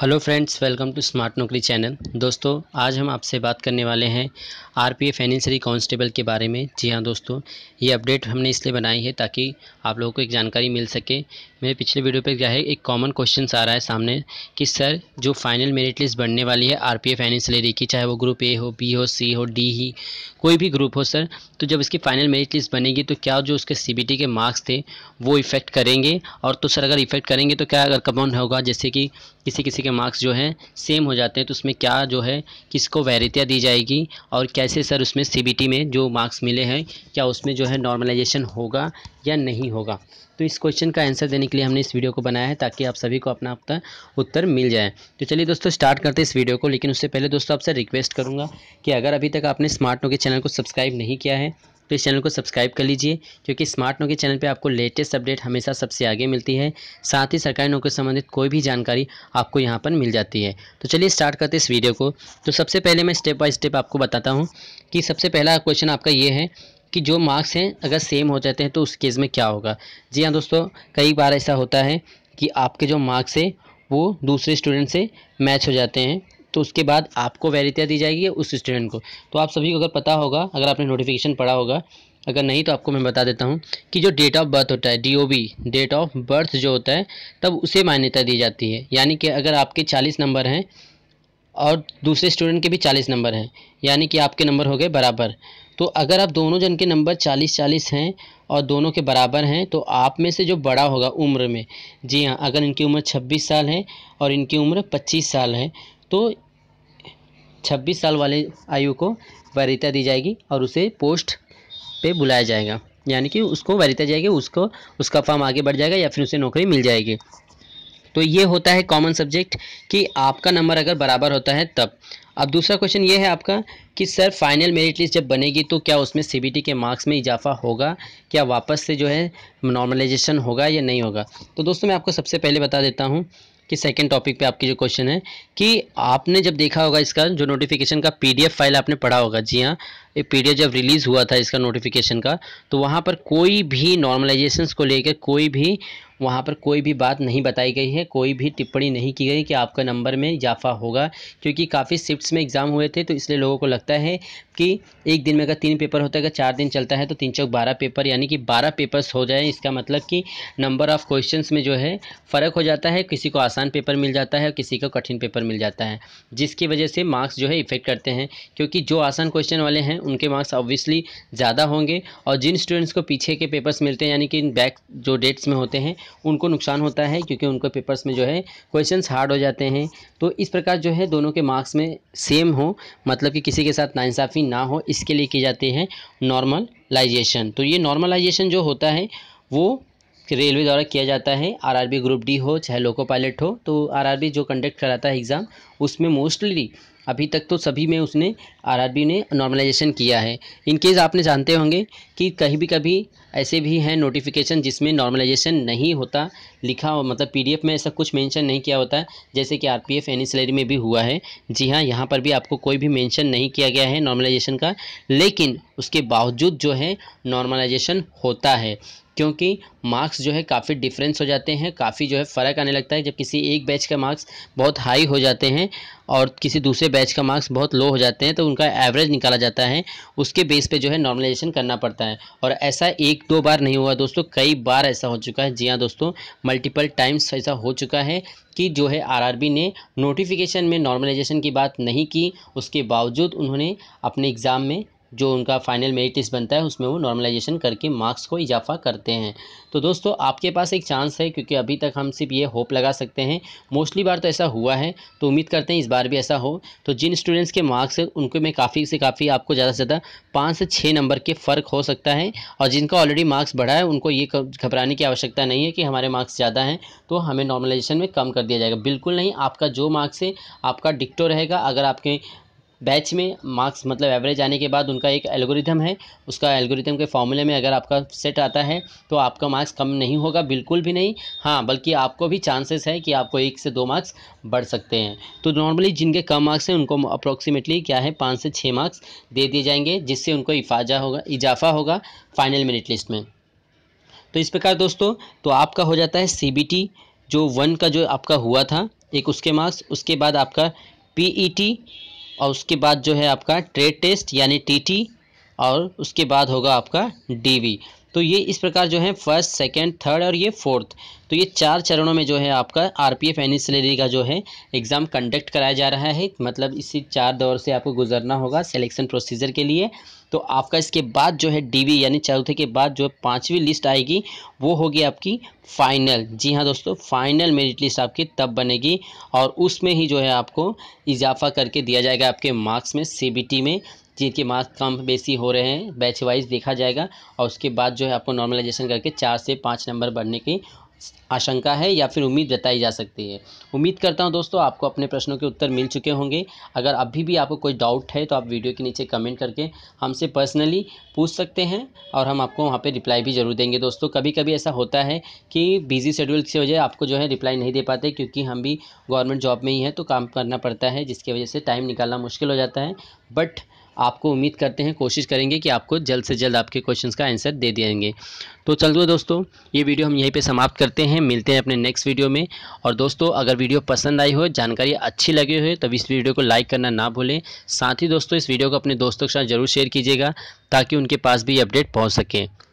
hello friends welcome to smart Naukri channel दोस्तों आज हम आपसे बात करने वाले हैं आरपीएफ एनिसरी कांस्टेबल के बारे में जी हाँ दोस्तों ये अपडेट हमने इसलिए बनाई है ताकि आप लोगों को एक जानकारी मिल सके मेरे पिछले वीडियो पे क्या है एक कॉमन क्वेश्चन आ रहा है सामने कि सर जो फाइनल मेरिट लिस्ट बनने वाली है आरपीएफ सैलरी की चाहे वो ग्रुप ए हो बी हो सी हो डी ही कोई भी ग्रुप हो सर तो जब इसकी फाइनल मेरिट लिस्ट बनेगी तो क्या जो उसके सीबीटी के मार्क्स थे वो इफेक्ट करेंगे और तो सर अगर इफेक्ट करेंगे तो क्या अगर कमाउंड होगा जैसे कि किसी किसी के मार्क्स जो हैं सेम हो जाते हैं तो उसमें क्या जो है किसको वैरितियाँ दी जाएगी और कैसे सर उसमें सी में जो मार्क्स मिले हैं क्या उसमें जो है नॉर्मलाइजेशन होगा या नहीं होगा तो इस क्वेश्चन का आंसर देने के लिए हमने इस वीडियो को बनाया है ताकि आप सभी को अपना अपना उत्तर मिल जाए तो चलिए दोस्तों स्टार्ट करते हैं इस वीडियो को लेकिन उससे पहले दोस्तों आपसे रिक्वेस्ट करूँगा कि अगर अभी तक आपने स्मार्ट नो के चैनल को सब्सक्राइब नहीं किया है तो इस चैनल को सब्सक्राइब कर लीजिए क्योंकि स्मार्ट नो के चैनल पे आपको लेटेस्ट अपडेट हमेशा सबसे आगे मिलती है साथ ही सरकारी नौकरी संबंधित कोई भी जानकारी आपको यहाँ पर मिल जाती है तो चलिए स्टार्ट करते हैं इस वीडियो को तो सबसे पहले मैं स्टेप बाय स्टेप आपको बताता हूँ कि सबसे पहला क्वेश्चन आपका ये है कि जो मार्क्स हैं अगर सेम हो जाते हैं तो उस केस में क्या होगा जी हाँ दोस्तों कई बार ऐसा होता है कि आपके जो मार्क्स है वो दूसरे स्टूडेंट से मैच हो जाते हैं तो उसके बाद आपको वैरितिया दी जाएगी उस स्टूडेंट को तो आप सभी को अगर पता होगा अगर आपने नोटिफिकेशन पढ़ा होगा अगर नहीं तो आपको मैं बता देता हूँ कि जो डेट ऑफ बर्थ होता है डी डेट ऑफ बर्थ जो होता है तब उसे मान्यता दी जाती है यानी कि अगर आपके चालीस नंबर हैं और दूसरे स्टूडेंट के भी चालीस नंबर हैं यानी कि आपके नंबर हो गए बराबर तो अगर आप दोनों जन के नंबर चालीस चालीस हैं और दोनों के बराबर हैं तो आप में से जो बड़ा होगा उम्र में जी हाँ अगर इनकी उम्र छब्बीस साल है और इनकी उम्र पच्चीस साल है तो छब्बीस साल वाले आयु को वरीता दी जाएगी और उसे पोस्ट पे बुलाया जाएगा यानी कि उसको वरीता जाएगी उसको उसका फॉर्म आगे बढ़ जाएगा या फिर उसे नौकरी मिल जाएगी तो ये होता है कॉमन सब्जेक्ट कि आपका नंबर अगर बराबर होता है तब अब दूसरा क्वेश्चन ये है आपका कि सर फाइनल मेरिट लिस्ट जब बनेगी तो क्या उसमें सी के मार्क्स में इजाफा होगा क्या वापस से जो है नॉर्मलाइजेशन होगा या नहीं होगा तो दोस्तों मैं आपको सबसे पहले बता देता हूँ कि सेकंड टॉपिक पे आपकी जो क्वेश्चन है कि आपने जब देखा होगा इसका जो नोटिफिकेशन का पीडीएफ फाइल आपने पढ़ा होगा जी हाँ ये पीडीएफ जब रिलीज़ हुआ था इसका नोटिफिकेशन का तो वहाँ पर कोई भी नॉर्मलाइजेशंस को लेकर कोई भी वहाँ पर कोई भी बात नहीं बताई गई है कोई भी टिप्पणी नहीं की गई कि आपका नंबर में इजाफा होगा क्योंकि काफ़ी शिफ्ट्स में एग्ज़ाम हुए थे तो इसलिए लोगों को लगता है कि एक दिन में अगर तीन पेपर होता है अगर चार दिन चलता है तो तीन चौक बारह पेपर यानी कि बारह पेपर्स हो जाए इसका मतलब कि नंबर ऑफ़ क्वेश्चन में जो है फ़र्क हो जाता है किसी को आसान पेपर मिल जाता है किसी को कठिन पेपर मिल जाता है जिसकी वजह से मार्क्स जो है इफ़ेक्ट करते हैं क्योंकि जो आसान क्वेश्चन वाले हैं उनके मार्क्स ऑब्वियसली ज़्यादा होंगे और जिन स्टूडेंट्स को पीछे के पेपर्स मिलते हैं यानी कि बैक जो डेट्स में होते हैं उनको नुकसान होता है क्योंकि उनको पेपर्स में जो है क्वेश्चन हार्ड हो जाते हैं तो इस प्रकार जो है दोनों के मार्क्स में सेम हो मतलब कि किसी के साथ नाइंसाफ़ी ना हो इसके लिए की जाती है नॉर्मलाइजेशन तो ये नॉर्मलाइजेशन जो होता है वो रेलवे द्वारा किया जाता है आरआरबी ग्रुप डी हो चाहे लोको पायलट हो तो आरआरबी जो कंडक्ट कराता है एग्ज़ाम उसमें मोस्टली अभी तक तो सभी में उसने आरआरबी ने नॉर्मलाइजेशन किया है इन केस आपने जानते होंगे कि कहीं भी कभी ऐसे भी हैं नोटिफिकेशन जिसमें नॉर्मलाइजेशन नहीं होता लिखा हो मतलब पीडीएफ में ऐसा कुछ मेंशन नहीं किया होता है जैसे कि आरपीएफ एनी सैलरी में भी हुआ है जी हाँ यहाँ पर भी आपको कोई भी मेंशन नहीं किया गया है नॉर्मलाइजेशन का लेकिन उसके बावजूद जो है नॉर्मलाइजेशन होता है क्योंकि मार्क्स जो है काफ़ी डिफरेंस हो जाते हैं काफ़ी जो है फ़र्क आने लगता है जब किसी एक बैच का मार्क्स बहुत हाई हो जाते हैं और किसी दूसरे बैच का मार्क्स बहुत लो हो जाते हैं तो उनका एवरेज निकाला जाता है उसके बेस पे जो है नॉर्मलाइजेशन करना पड़ता है और ऐसा एक दो बार नहीं हुआ दोस्तों कई बार ऐसा हो चुका है जी हाँ दोस्तों मल्टीपल टाइम्स ऐसा हो चुका है कि जो है आरआरबी ने नोटिफिकेशन में नॉर्मलाइजेशन की बात नहीं की उसके बावजूद उन्होंने अपने एग्ज़ाम में जो उनका फाइनल मेरिट लिस्ट बनता है उसमें वो नॉर्मलाइजेशन करके मार्क्स को इजाफा करते हैं तो दोस्तों आपके पास एक चांस है क्योंकि अभी तक हम सिर्फ ये होप लगा सकते हैं मोस्टली बार तो ऐसा हुआ है तो उम्मीद करते हैं इस बार भी ऐसा हो तो जिन स्टूडेंट्स के मार्क्स हैं उनके में काफ़ी से काफ़ी आपको ज़्यादा से ज़्यादा पाँच से छः नंबर के फ़र्क हो सकता है और जिनका ऑलरेडी मार्क्स बढ़ा है उनको ये घबराने की आवश्यकता नहीं है कि हमारे मार्क्स ज़्यादा हैं तो हमें नॉर्मलाइजेशन में कम कर दिया जाएगा बिल्कुल नहीं आपका जो मार्क्स है आपका डिक्टो रहेगा अगर आपके बैच में मार्क्स मतलब एवरेज आने के बाद उनका एक एल्गोरिथम है उसका एल्गोरिथम के फॉर्मूले में अगर आपका सेट आता है तो आपका मार्क्स कम नहीं होगा बिल्कुल भी नहीं हाँ बल्कि आपको भी चांसेस है कि आपको एक से दो मार्क्स बढ़ सकते हैं तो नॉर्मली जिनके कम मार्क्स हैं उनको अप्रोक्सीमेटली क्या है पाँच से छः मार्क्स दे दिए जाएंगे जिससे उनको इफाजा होगा इजाफा होगा फाइनल मेरिट लिस्ट में तो इस प्रकार दोस्तों तो आपका हो जाता है सी जो वन का जो आपका हुआ था एक उसके मार्क्स उसके बाद आपका पी और उसके बाद जो है आपका ट्रेड टेस्ट यानी टीटी और उसके बाद होगा आपका डीवी तो ये इस प्रकार जो है फर्स्ट सेकेंड थर्ड और ये फोर्थ तो ये चार चरणों में जो है आपका आर पी एफ एनी का जो है एग्ज़ाम कंडक्ट कराया जा रहा है मतलब इसी चार दौर से आपको गुजरना होगा सिलेक्शन प्रोसीजर के लिए तो आपका इसके बाद जो है डीवी यानी चौथे के बाद जो पाँचवीं लिस्ट आएगी वो होगी आपकी फाइनल जी हाँ दोस्तों फाइनल मेरिट लिस्ट आपकी तब बनेगी और उसमें ही जो है आपको इजाफा करके दिया जाएगा आपके मार्क्स में टी में जिनके मार्क्स कम बेसी हो रहे हैं बैच वाइज देखा जाएगा और उसके बाद जो है आपको नॉर्मलाइजेशन करके चार से पाँच नंबर बढ़ने की आशंका है या फिर उम्मीद जताई जा सकती है उम्मीद करता हूं दोस्तों आपको अपने प्रश्नों के उत्तर मिल चुके होंगे अगर अभी भी आपको कोई डाउट है तो आप वीडियो के नीचे कमेंट करके हमसे पर्सनली पूछ सकते हैं और हम आपको वहां पे रिप्लाई भी जरूर देंगे दोस्तों कभी कभी ऐसा होता है कि बिजी शेड्यूल की वजह आपको जो है रिप्लाई नहीं दे पाते क्योंकि हम भी गवर्नमेंट जॉब में ही हैं तो काम करना पड़ता है जिसकी वजह से टाइम निकालना मुश्किल हो जाता है बट आपको उम्मीद करते हैं कोशिश करेंगे कि आपको जल्द से जल्द आपके क्वेश्चंस का आंसर दे देंगे तो चलो दोस्तों ये वीडियो हम यहीं पे समाप्त करते हैं मिलते हैं अपने नेक्स्ट वीडियो में और दोस्तों अगर वीडियो पसंद आई हो जानकारी अच्छी लगी हो तब इस वीडियो को लाइक करना ना भूलें साथ ही दोस्तों इस वीडियो को अपने दोस्तों के साथ ज़रूर शेयर कीजिएगा ताकि उनके पास भी अपडेट पहुँच सकें